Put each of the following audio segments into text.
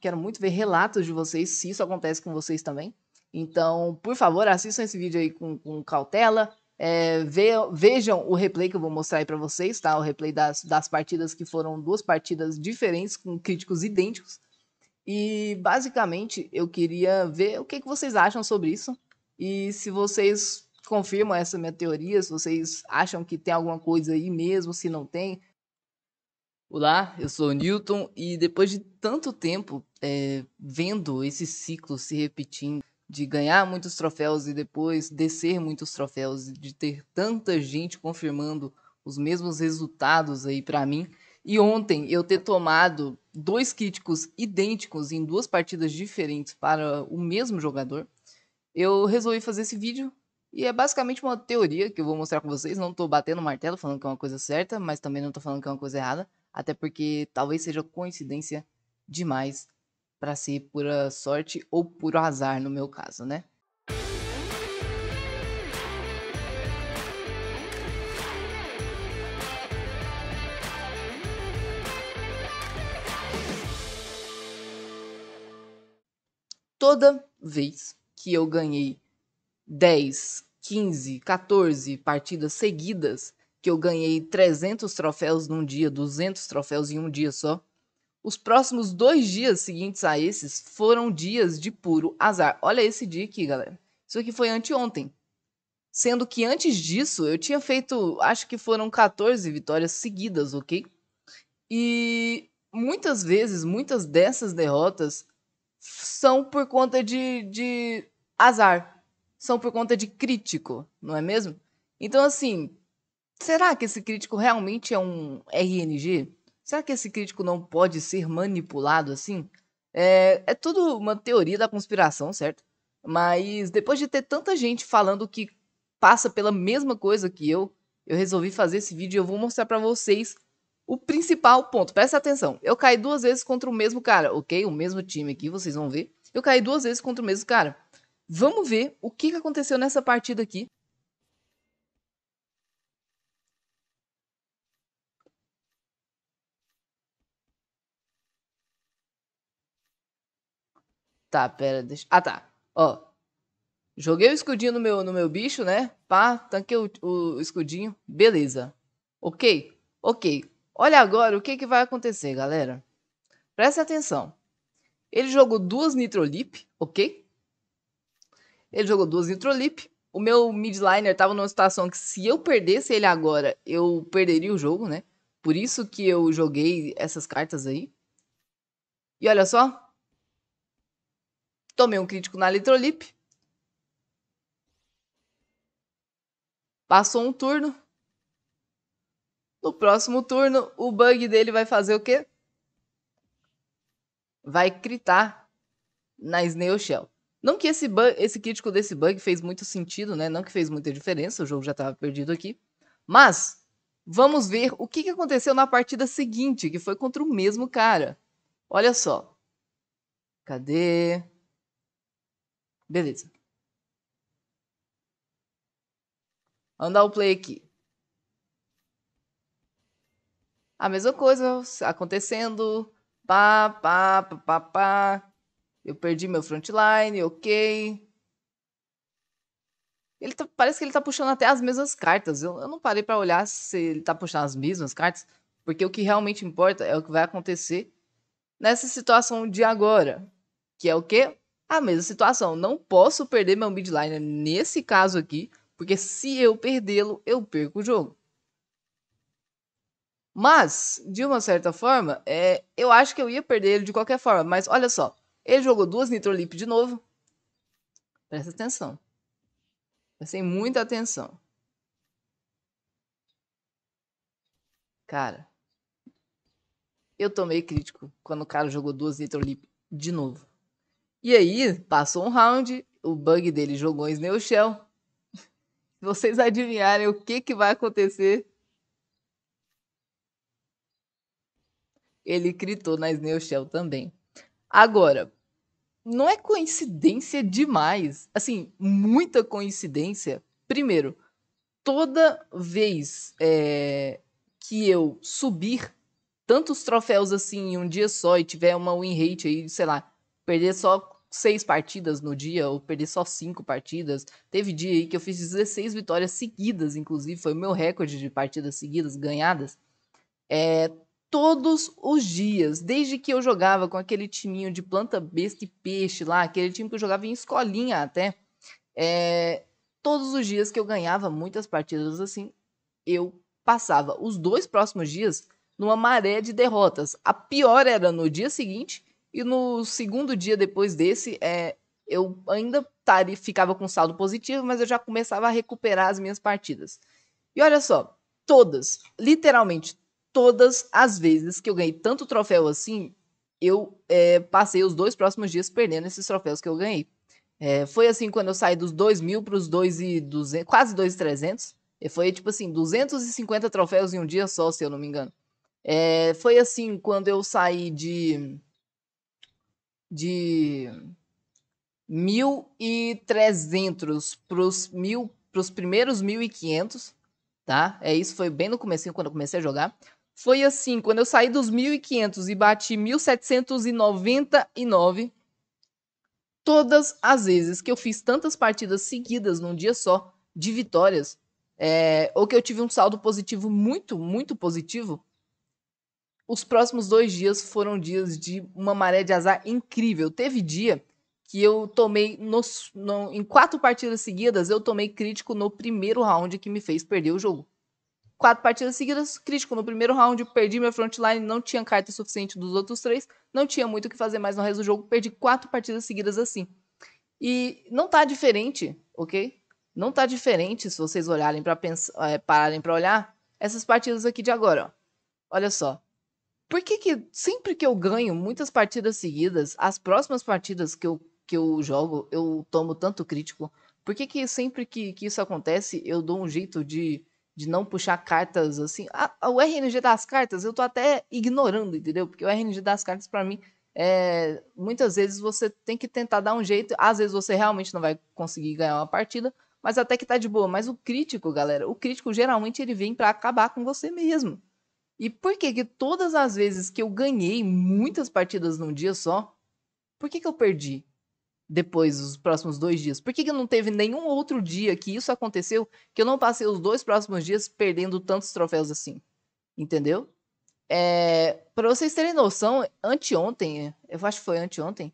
Quero muito ver relatos de vocês, se isso acontece com vocês também. Então, por favor, assistam esse vídeo aí com, com cautela. É, ve, vejam o replay que eu vou mostrar aí para vocês, tá? O replay das, das partidas que foram duas partidas diferentes, com críticos idênticos. E, basicamente, eu queria ver o que, que vocês acham sobre isso. E se vocês confirmam essa minha teoria, se vocês acham que tem alguma coisa aí mesmo, se não tem, Olá, eu sou o Newton e depois de tanto tempo é, vendo esse ciclo se repetindo, de ganhar muitos troféus e depois descer muitos troféus, de ter tanta gente confirmando os mesmos resultados aí para mim, e ontem eu ter tomado dois críticos idênticos em duas partidas diferentes para o mesmo jogador, eu resolvi fazer esse vídeo e é basicamente uma teoria que eu vou mostrar com vocês. Não estou batendo martelo falando que é uma coisa certa, mas também não estou falando que é uma coisa errada até porque talvez seja coincidência demais para ser pura sorte ou puro azar no meu caso, né? Toda vez que eu ganhei 10, 15, 14 partidas seguidas que eu ganhei 300 troféus num dia, 200 troféus em um dia só. Os próximos dois dias seguintes a esses foram dias de puro azar. Olha esse dia aqui, galera. Isso aqui foi anteontem. Sendo que antes disso eu tinha feito, acho que foram 14 vitórias seguidas, ok? E muitas vezes, muitas dessas derrotas são por conta de, de azar, são por conta de crítico, não é mesmo? Então, assim, Será que esse crítico realmente é um RNG? Será que esse crítico não pode ser manipulado assim? É, é tudo uma teoria da conspiração, certo? Mas depois de ter tanta gente falando que passa pela mesma coisa que eu, eu resolvi fazer esse vídeo e eu vou mostrar para vocês o principal ponto. Presta atenção. Eu caí duas vezes contra o mesmo cara, ok? O mesmo time aqui, vocês vão ver. Eu caí duas vezes contra o mesmo cara. Vamos ver o que aconteceu nessa partida aqui Tá, pera, deixa. Ah, tá. Ó. Joguei o escudinho no meu, no meu bicho, né? Pá, tanquei o, o escudinho. Beleza. Ok? Ok. Olha agora o que, que vai acontecer, galera. Presta atenção. Ele jogou duas Nitrolip, ok? Ele jogou duas Nitrolip. O meu midliner tava numa situação que se eu perdesse ele agora, eu perderia o jogo, né? Por isso que eu joguei essas cartas aí. E olha só, Tomei um crítico na Litrolip. Passou um turno. No próximo turno, o bug dele vai fazer o quê? Vai critar na Snail Shell. Não que esse, bug, esse crítico desse bug fez muito sentido, né? Não que fez muita diferença, o jogo já estava perdido aqui. Mas vamos ver o que, que aconteceu na partida seguinte, que foi contra o mesmo cara. Olha só. Cadê? Beleza. Vamos dar o play aqui. A mesma coisa acontecendo. Pá, pá, pá, pá, pá. Eu perdi meu frontline, ok. Ele tá, parece que ele tá puxando até as mesmas cartas. Eu, eu não parei para olhar se ele tá puxando as mesmas cartas, porque o que realmente importa é o que vai acontecer nessa situação de agora, que é o quê? a mesma situação. Não posso perder meu midliner nesse caso aqui, porque se eu perdê-lo, eu perco o jogo. Mas, de uma certa forma, é, eu acho que eu ia perder ele de qualquer forma. Mas olha só, ele jogou duas Nitrolip de novo. Presta atenção. Prestem muita atenção. Cara, eu tomei crítico quando o cara jogou duas Nitrolip de novo. E aí, passou um round, o bug dele jogou em Snail Shell. Vocês adivinharem o que, que vai acontecer? Ele gritou na Snail Shell também. Agora, não é coincidência demais. Assim, muita coincidência. Primeiro, toda vez é, que eu subir tantos troféus assim em um dia só e tiver uma win rate aí, sei lá, perder só seis partidas no dia, ou perder só cinco partidas. Teve dia aí que eu fiz 16 vitórias seguidas, inclusive, foi o meu recorde de partidas seguidas, ganhadas. É, todos os dias, desde que eu jogava com aquele timinho de planta, besta e peixe lá, aquele time que eu jogava em escolinha até. É, todos os dias que eu ganhava muitas partidas assim, eu passava os dois próximos dias numa maré de derrotas. A pior era no dia seguinte e no segundo dia depois desse, é, eu ainda tari, ficava com saldo positivo, mas eu já começava a recuperar as minhas partidas. E olha só, todas, literalmente todas as vezes que eu ganhei tanto troféu assim, eu é, passei os dois próximos dias perdendo esses troféus que eu ganhei. É, foi assim quando eu saí dos 2 mil para os 2.200, quase 2.300. Foi tipo assim, 250 troféus em um dia só, se eu não me engano. É, foi assim quando eu saí de de 1.300 pros mil para os primeiros 1.500, tá? É isso, foi bem no começo quando eu comecei a jogar. Foi assim, quando eu saí dos 1.500 e bati 1.799, todas as vezes que eu fiz tantas partidas seguidas num dia só de vitórias, é, ou que eu tive um saldo positivo muito, muito positivo, os próximos dois dias foram dias de uma maré de azar incrível. Teve dia que eu tomei no, em quatro partidas seguidas, eu tomei crítico no primeiro round que me fez perder o jogo. Quatro partidas seguidas, crítico no primeiro round, perdi minha frontline, não tinha carta suficiente dos outros três, não tinha muito o que fazer mais no resto do jogo, perdi quatro partidas seguidas assim. E não tá diferente, ok? Não tá diferente se vocês olharem para é, pararem para olhar essas partidas aqui de agora, ó. Olha só, por que, que sempre que eu ganho muitas partidas seguidas, as próximas partidas que eu, que eu jogo, eu tomo tanto crítico? Por que, que sempre que, que isso acontece, eu dou um jeito de, de não puxar cartas assim? A, o RNG das cartas eu tô até ignorando, entendeu? Porque o RNG das cartas, para mim, é, muitas vezes você tem que tentar dar um jeito. Às vezes você realmente não vai conseguir ganhar uma partida, mas até que tá de boa. Mas o crítico, galera, o crítico geralmente ele vem para acabar com você mesmo. E por que que todas as vezes que eu ganhei muitas partidas num dia só, por que que eu perdi depois os próximos dois dias? Por que que não teve nenhum outro dia que isso aconteceu que eu não passei os dois próximos dias perdendo tantos troféus assim? Entendeu? É, para vocês terem noção, anteontem, é, eu acho que foi anteontem,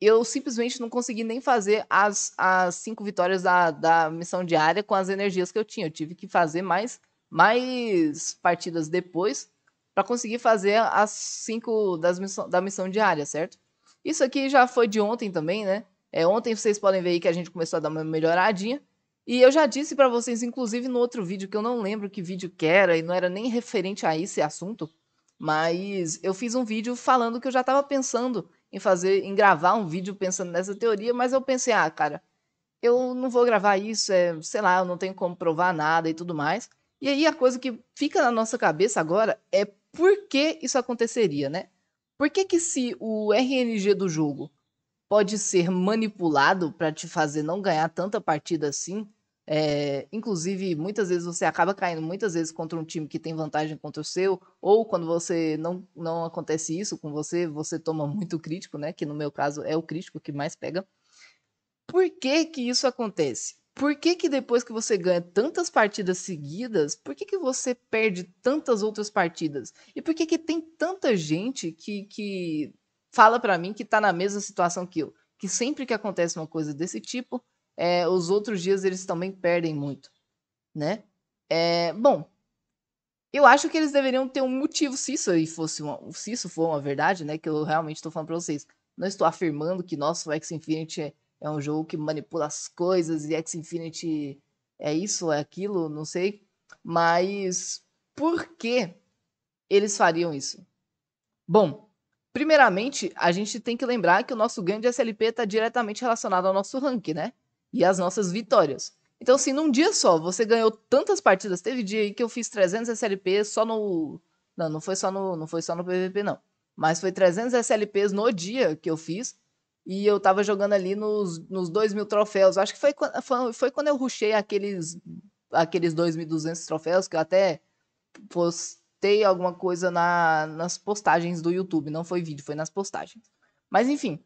eu simplesmente não consegui nem fazer as, as cinco vitórias da, da missão diária com as energias que eu tinha. Eu tive que fazer mais mais partidas depois para conseguir fazer as cinco das missão, da missão diária, certo? Isso aqui já foi de ontem também, né? É, ontem vocês podem ver aí que a gente começou a dar uma melhoradinha. E eu já disse para vocês, inclusive no outro vídeo, que eu não lembro que vídeo que era e não era nem referente a esse assunto, mas eu fiz um vídeo falando que eu já estava pensando em fazer, em gravar um vídeo pensando nessa teoria, mas eu pensei, ah, cara, eu não vou gravar isso, é, sei lá, eu não tenho como provar nada e tudo mais. E aí a coisa que fica na nossa cabeça agora é por que isso aconteceria, né? Por que, que se o RNG do jogo pode ser manipulado para te fazer não ganhar tanta partida assim? É, inclusive, muitas vezes você acaba caindo muitas vezes contra um time que tem vantagem contra o seu, ou quando você não, não acontece isso com você, você toma muito crítico, né? Que no meu caso é o crítico que mais pega. Por que que isso acontece? por que, que depois que você ganha tantas partidas seguidas, por que, que você perde tantas outras partidas? E por que, que tem tanta gente que, que fala para mim que tá na mesma situação que eu? Que sempre que acontece uma coisa desse tipo, é, os outros dias eles também perdem muito, né? É, bom, eu acho que eles deveriam ter um motivo se isso aí fosse uma, se isso for uma verdade, né? Que eu realmente estou falando para vocês. Não estou afirmando que nosso X Infinity é é um jogo que manipula as coisas e X Infinity é isso, é aquilo, não sei. Mas por que eles fariam isso? Bom, primeiramente, a gente tem que lembrar que o nosso ganho de SLP está diretamente relacionado ao nosso rank, né? E às nossas vitórias. Então, assim, num dia só, você ganhou tantas partidas. Teve dia aí que eu fiz 300 SLP só no. Não, não foi só no, não foi só no PVP, não. Mas foi 300 SLPs no dia que eu fiz e eu tava jogando ali nos, nos 2 mil troféus. Acho que foi, foi, foi quando eu ruxei aqueles, aqueles 2.200 troféus, que eu até postei alguma coisa na, nas postagens do YouTube. Não foi vídeo, foi nas postagens. Mas enfim,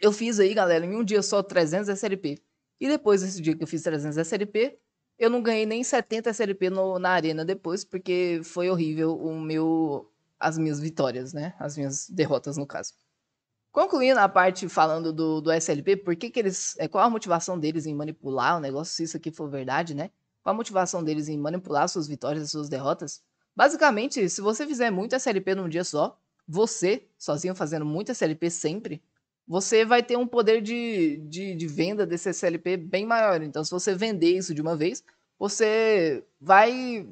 eu fiz aí, galera, em um dia só 300 SLP. E depois desse dia que eu fiz 300 SLP, eu não ganhei nem 70 SLP no, na arena depois, porque foi horrível o meu as minhas vitórias, né? As minhas derrotas, no caso. Concluindo a parte falando do, do SLP, por que, que eles. É, qual a motivação deles em manipular o negócio, se isso aqui for verdade, né? Qual a motivação deles em manipular suas vitórias e suas derrotas? Basicamente, se você fizer muito SLP num dia só, você, sozinho fazendo muito SLP sempre, você vai ter um poder de, de, de venda desse SLP bem maior. Então, se você vender isso de uma vez, você vai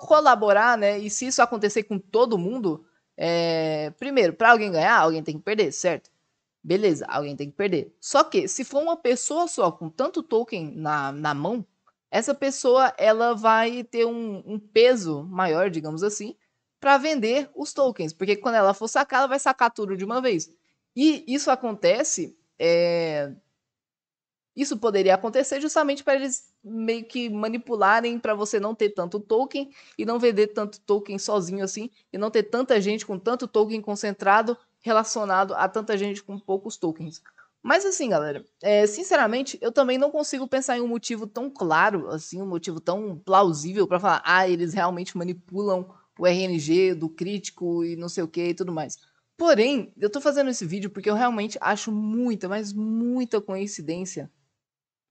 colaborar, né? E se isso acontecer com todo mundo, é, primeiro, para alguém ganhar, alguém tem que perder, certo? Beleza, alguém tem que perder. Só que se for uma pessoa só com tanto token na, na mão, essa pessoa ela vai ter um, um peso maior, digamos assim, para vender os tokens, porque quando ela for sacar, ela vai sacar tudo de uma vez. E isso acontece é, isso poderia acontecer justamente para eles meio que manipularem para você não ter tanto token e não vender tanto token sozinho assim e não ter tanta gente com tanto token concentrado relacionado a tanta gente com poucos tokens. Mas assim, galera, é, sinceramente, eu também não consigo pensar em um motivo tão claro, assim, um motivo tão plausível para falar, ah, eles realmente manipulam o RNG do crítico e não sei o que e tudo mais. Porém, eu tô fazendo esse vídeo porque eu realmente acho muita, mas muita coincidência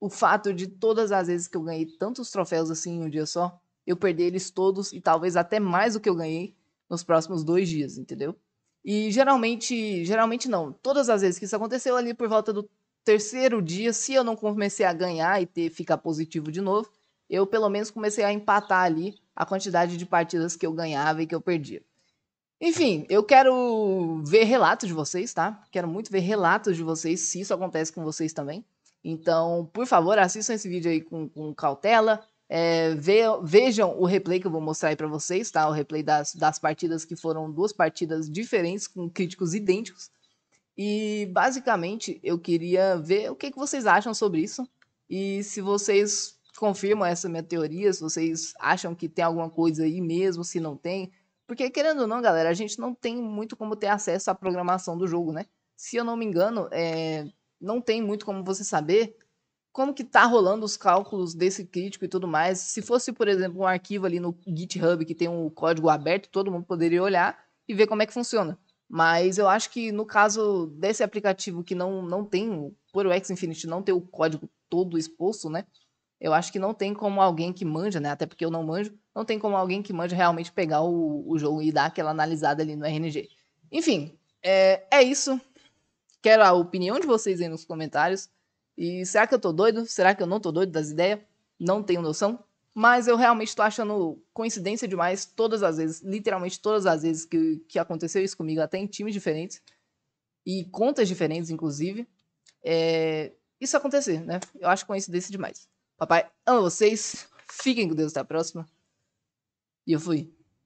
o fato de todas as vezes que eu ganhei tantos troféus assim em um dia só, eu perder eles todos e talvez até mais do que eu ganhei nos próximos dois dias, entendeu? E geralmente, geralmente não. Todas as vezes que isso aconteceu ali por volta do terceiro dia, se eu não comecei a ganhar e ter ficar positivo de novo, eu pelo menos comecei a empatar ali a quantidade de partidas que eu ganhava e que eu perdia. Enfim, eu quero ver relatos de vocês, tá? Quero muito ver relatos de vocês, se isso acontece com vocês também. Então, por favor, assistam esse vídeo aí com, com cautela. É, ve, vejam o replay que eu vou mostrar aí para vocês, tá? O replay das, das partidas que foram duas partidas diferentes, com críticos idênticos. E, basicamente, eu queria ver o que, que vocês acham sobre isso. E se vocês confirmam essa minha teoria, se vocês acham que tem alguma coisa aí mesmo, se não tem. Porque, querendo ou não, galera, a gente não tem muito como ter acesso à programação do jogo, né? Se eu não me engano, é, não tem muito como você saber como que tá rolando os cálculos desse crítico e tudo mais. Se fosse, por exemplo, um arquivo ali no GitHub que tem um código aberto, todo mundo poderia olhar e ver como é que funciona. Mas eu acho que no caso desse aplicativo que não, não tem, por o X Infinity não ter o código todo exposto, né? Eu acho que não tem como alguém que manja, né? Até porque eu não manjo, não tem como alguém que manja realmente pegar o, o jogo e dar aquela analisada ali no RNG. Enfim, é, é isso. Quero a opinião de vocês aí nos comentários. E será que eu tô doido? Será que eu não tô doido das ideias? Não tenho noção. Mas eu realmente tô achando coincidência demais todas as vezes, literalmente todas as vezes que, que aconteceu isso comigo, até em times diferentes e contas diferentes, inclusive. É, isso acontecer, né? Eu acho coincidência demais. Papai, amo vocês. Fiquem com Deus até a próxima. E eu fui.